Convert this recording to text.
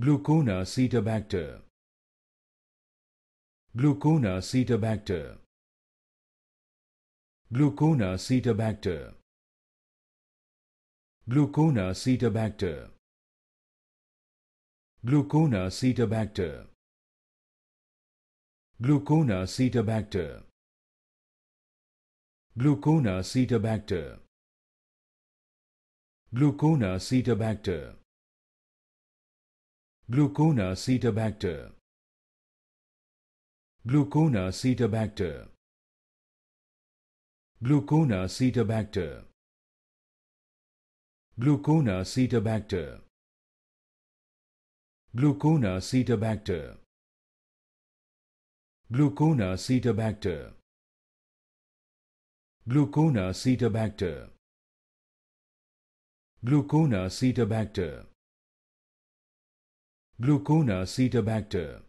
Glucona cetabacter. Glucona cetabacter. Glucona cetabacter. Glucona cetabacter. Glucona cetabacter. Glucona cetabacter. Glucona cetabacter. Glucona cetabacter. Glucona cetabacter. Glucona Bacter. Glucona cetabacter. Glucona cetabacter. Glucona Bacter. Glucona cetabacter. Glucona cetabacter. Glucona Bacter. Glucona cetabacter